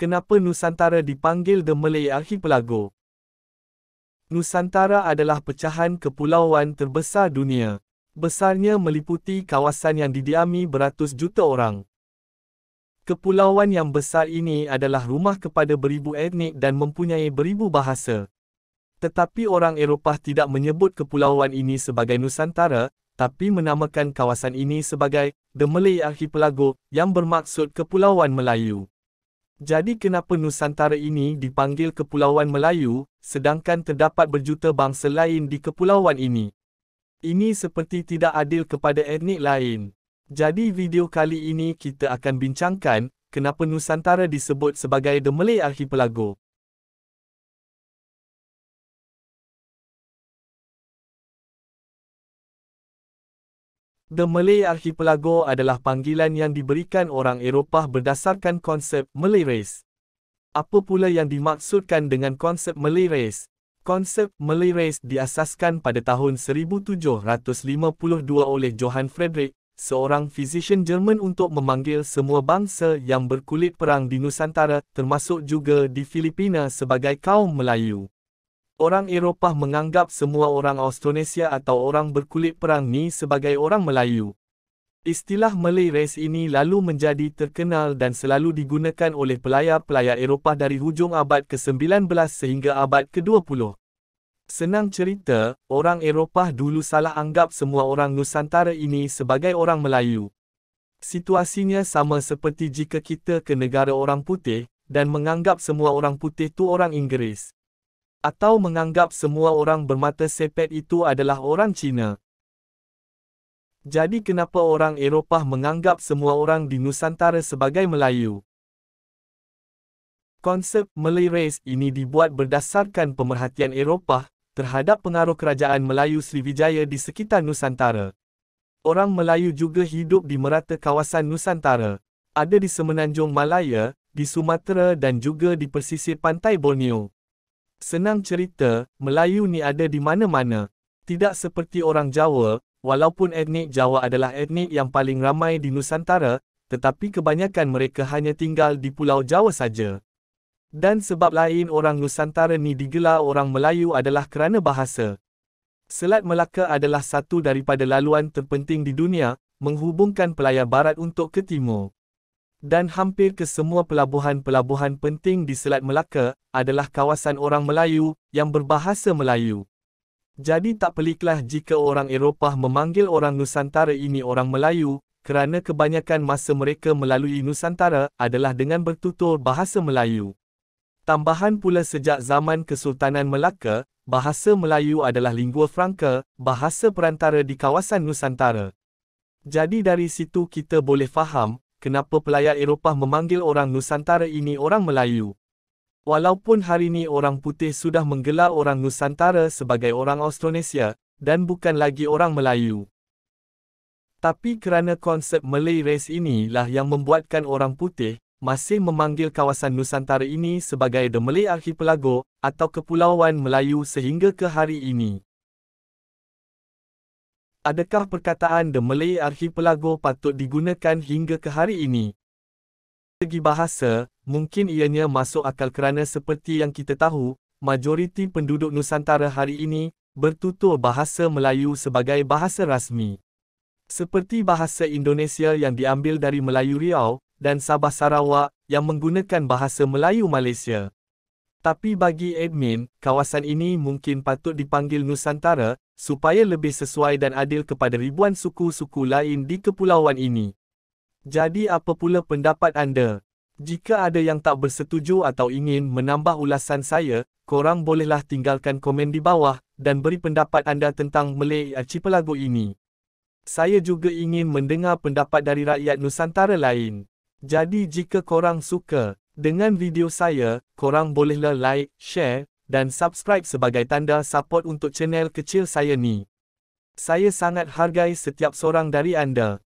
Kenapa Nusantara dipanggil The Malay Archipelago? Nusantara adalah pecahan kepulauan terbesar dunia. Besarnya meliputi kawasan yang didiami beratus juta orang. Kepulauan yang besar ini adalah rumah kepada beribu etnik dan mempunyai beribu bahasa. Tetapi orang Eropah tidak menyebut kepulauan ini sebagai Nusantara, tapi menamakan kawasan ini sebagai The Malay Archipelago yang bermaksud Kepulauan Melayu. Jadi kenapa Nusantara ini dipanggil Kepulauan Melayu, sedangkan terdapat berjuta bangsa lain di Kepulauan ini? Ini seperti tidak adil kepada etnik lain. Jadi video kali ini kita akan bincangkan, kenapa Nusantara disebut sebagai The Malay Archipelago. The Malay Archipelago adalah panggilan yang diberikan orang Eropah berdasarkan konsep Malay Race. Apa pula yang dimaksudkan dengan konsep Malay Race? Konsep Malay Race diasaskan pada tahun 1752 oleh Johann Friedrich, seorang physician Jerman untuk memanggil semua bangsa yang berkulit perang di Nusantara termasuk juga di Filipina sebagai kaum Melayu. Orang Eropah menganggap semua orang Austronesia atau orang berkulit perang ni sebagai orang Melayu. Istilah Malay race ini lalu menjadi terkenal dan selalu digunakan oleh pelayar-pelayar Eropah dari hujung abad ke-19 sehingga abad ke-20. Senang cerita, orang Eropah dulu salah anggap semua orang Nusantara ini sebagai orang Melayu. Situasinya sama seperti jika kita ke negara orang putih dan menganggap semua orang putih tu orang Inggeris atau menganggap semua orang bermata sepet itu adalah orang Cina. Jadi kenapa orang Eropah menganggap semua orang di Nusantara sebagai Melayu? Konsep Malay Race ini dibuat berdasarkan pemerhatian Eropah terhadap pengaruh kerajaan Melayu Sriwijaya di sekitar Nusantara. Orang Melayu juga hidup di merata kawasan Nusantara. Ada di Semenanjung Malaya, di Sumatera dan juga di pesisir pantai Borneo. Senang cerita, Melayu ni ada di mana-mana. Tidak seperti orang Jawa, walaupun etnik Jawa adalah etnik yang paling ramai di Nusantara, tetapi kebanyakan mereka hanya tinggal di Pulau Jawa saja. Dan sebab lain orang Nusantara ni digelar orang Melayu adalah kerana bahasa. Selat Melaka adalah satu daripada laluan terpenting di dunia, menghubungkan pelayar barat untuk ke timur dan hampir ke semua pelabuhan-pelabuhan penting di Selat Melaka adalah kawasan orang Melayu yang berbahasa Melayu. Jadi tak peliklah jika orang Eropah memanggil orang Nusantara ini orang Melayu kerana kebanyakan masa mereka melalui Nusantara adalah dengan bertutur bahasa Melayu. Tambahan pula sejak zaman Kesultanan Melaka, bahasa Melayu adalah lingua franca, bahasa perantara di kawasan Nusantara. Jadi dari situ kita boleh faham kenapa pelayar Eropah memanggil orang Nusantara ini orang Melayu? Walaupun hari ini orang putih sudah menggelar orang Nusantara sebagai orang Austronesia dan bukan lagi orang Melayu. Tapi kerana konsep Malay Race inilah yang membuatkan orang putih masih memanggil kawasan Nusantara ini sebagai The Malay Archipelago atau Kepulauan Melayu sehingga ke hari ini. Adakah perkataan The Malay Archipelago patut digunakan hingga ke hari ini? Segi bahasa, mungkin ianya masuk akal kerana seperti yang kita tahu, majoriti penduduk Nusantara hari ini bertutur bahasa Melayu sebagai bahasa rasmi. Seperti bahasa Indonesia yang diambil dari Melayu Riau dan Sabah Sarawak yang menggunakan bahasa Melayu Malaysia. Tapi bagi admin, kawasan ini mungkin patut dipanggil Nusantara supaya lebih sesuai dan adil kepada ribuan suku-suku lain di kepulauan ini. Jadi apa pula pendapat anda? Jika ada yang tak bersetuju atau ingin menambah ulasan saya, korang bolehlah tinggalkan komen di bawah dan beri pendapat anda tentang Malay Archipelago ini. Saya juga ingin mendengar pendapat dari rakyat Nusantara lain. Jadi jika korang suka dengan video saya, korang bolehlah like, share dan subscribe sebagai tanda support untuk channel kecil saya ni. Saya sangat hargai setiap seorang dari anda.